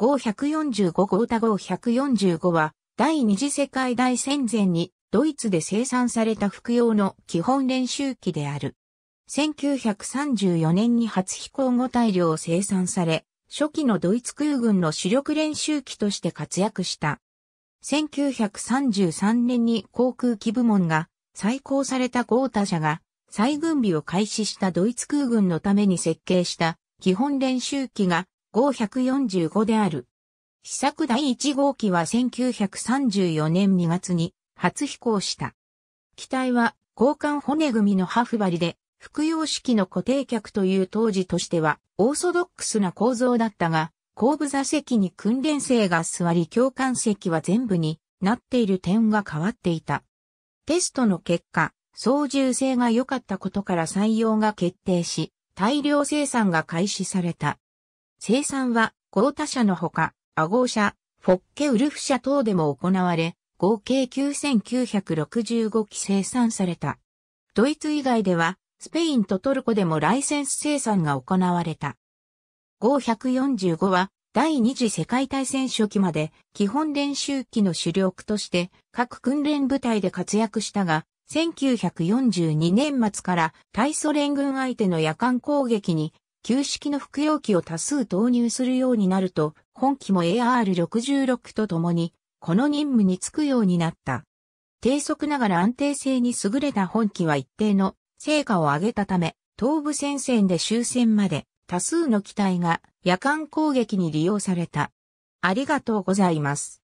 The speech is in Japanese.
号145号歌号145は、第二次世界大戦前に、ドイツで生産された服用の基本練習機である。1934年に初飛行後大量生産され、初期のドイツ空軍の主力練習機として活躍した。1933年に航空機部門が再興されたゴータ社が再軍備を開始したドイツ空軍のために設計した基本練習機が5 4 5である。試作第1号機は1934年2月に初飛行した。機体は交換骨組みのハフバリで、服用式の固定客という当時としてはオーソドックスな構造だったが、後部座席に訓練生が座り共感席は全部になっている点が変わっていた。テストの結果、操縦性が良かったことから採用が決定し、大量生産が開始された。生産は、豪他社のほか、アゴー社、フォッケウルフ社等でも行われ、合計9965機生産された。ドイツ以外では、スペインとトルコでもライセンス生産が行われた。545は、第二次世界大戦初期まで基本練習機の主力として各訓練部隊で活躍したが、1942年末から対ソ連軍相手の夜間攻撃に旧式の服用機を多数投入するようになると、本機も AR66 とともに、この任務に就くようになった。低速ながら安定性に優れた本機は一定の成果を上げたため、東部戦線で終戦まで多数の機体が夜間攻撃に利用された。ありがとうございます。